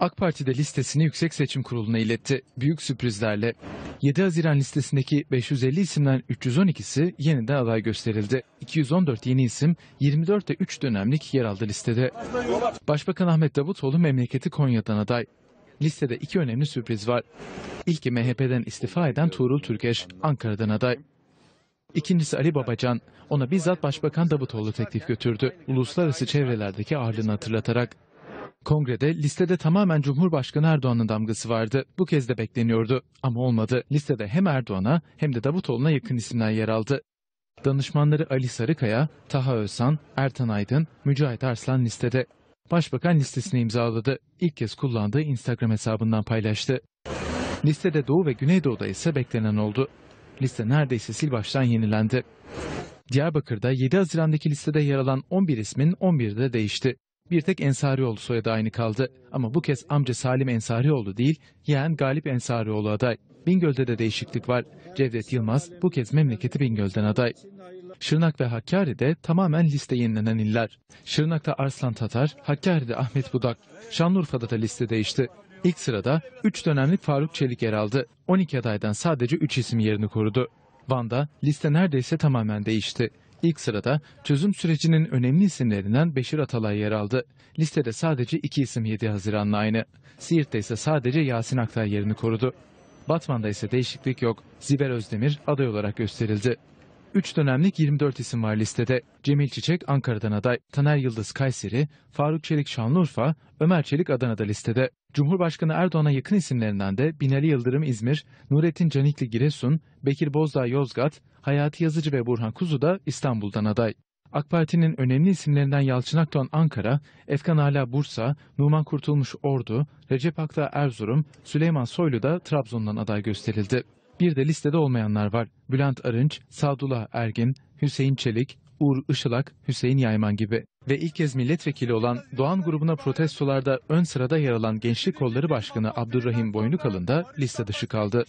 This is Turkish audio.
AK Parti de listesini Yüksek Seçim Kurulu'na iletti. Büyük sürprizlerle 7 Haziran listesindeki 550 isimden 312'si yeniden aday gösterildi. 214 yeni isim 24 24'te 3 dönemlik yer aldı listede. Başbakan Ahmet Davutoğlu memleketi Konya'dan aday. Listede iki önemli sürpriz var. İlki MHP'den istifa eden Tuğrul Türkeş Ankara'dan aday. İkincisi Ali Babacan, ona bizzat Başbakan Davutoğlu teklif götürdü. Uluslararası çevrelerdeki ağırlığını hatırlatarak Kongrede listede tamamen Cumhurbaşkanı Erdoğan'ın damgası vardı. Bu kez de bekleniyordu ama olmadı. Listede hem Erdoğan'a hem de Davutoğlu'na yakın isimler yer aldı. Danışmanları Ali Sarıkaya, Taha Özsan, Ertan Aydın, Mücahit Arslan listede. Başbakan listesini imzaladı. İlk kez kullandığı Instagram hesabından paylaştı. Listede Doğu ve Güneydoğu'da ise beklenen oldu. Liste neredeyse sil baştan yenilendi. Diyarbakır'da 7 Haziran'daki listede yer alan 11 ismin 11'i de değişti. Bir tek Ensarioğlu soyadı aynı kaldı ama bu kez amca Salim Ensarioğlu değil, yeğen Galip Ensarioğlu aday. Bingöl'de de değişiklik var. Cevdet Yılmaz bu kez memleketi Bingöl'den aday. Şırnak ve Hakkari'de tamamen liste yenilenen iller. Şırnak'ta Arslan Tatar, Hakkari'de Ahmet Budak, Şanlıurfa'da da liste değişti. İlk sırada 3 dönemlik Faruk Çelik yer aldı. 12 adaydan sadece 3 isim yerini korudu. Van'da liste neredeyse tamamen değişti. İlk sırada çözüm sürecinin önemli isimlerinden Beşir Atalay yer aldı. Listede sadece iki isim 7 Haziran'la aynı. Siirt'te ise sadece Yasin Aktay yerini korudu. Batman'da ise değişiklik yok. Ziber Özdemir aday olarak gösterildi. 3 dönemlik 24 isim var listede. Cemil Çiçek Ankara'dan aday, Taner Yıldız Kayseri, Faruk Çelik Şanlıurfa, Ömer Çelik Adana'da listede. Cumhurbaşkanı Erdoğan'a yakın isimlerinden de Binali Yıldırım İzmir, Nurettin Canikli Giresun, Bekir Bozdağ Yozgat, Hayati Yazıcı ve Burhan Kuzu da İstanbul'dan aday. AK Parti'nin önemli isimlerinden Yalçın Akdoğan Ankara, Efkan Ala Bursa, Numan Kurtulmuş Ordu, Recep Akta Erzurum, Süleyman Soylu da Trabzon'dan aday gösterildi. Bir de listede olmayanlar var. Bülent Arınç, Sadullah Ergin, Hüseyin Çelik, Uğur Işılak, Hüseyin Yayman gibi. Ve ilk kez milletvekili olan Doğan grubuna protestolarda ön sırada yer alan Gençlik Kolları Başkanı Abdurrahim Boynukalın da liste dışı kaldı.